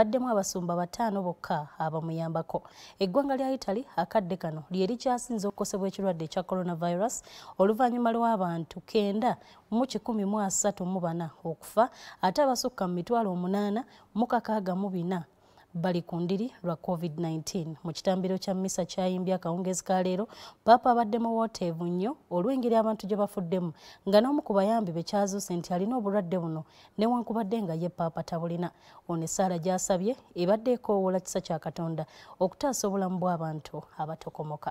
baddemu abasumba bataano bokka abamuyambako eggwanga lya italy akadde kano lye likyasinze okukosebwa ekirwadde ekya coronavirus oluvannyuma lw'abantu kenda mu kikumi mu asatu mu bana okufa ate abasukka mu mitwalo omunaana mu kakaaga mu bina bali ku ndiri lwa covid-19 mu kitambiro kya misa kyayimbya akawungezi ka leero paapa abadde mu wootevu nnyo olw'engeri abantu gye bafuddemu nga n'omu ku bayambi bekyazuuse nti alina obulwadde buno newankubadde nga ye paapa tabulina ono esaala gy'asabye ebadde ekoowoola kisa kya katonda okutaasa obulamu bw'abantu abatokomoka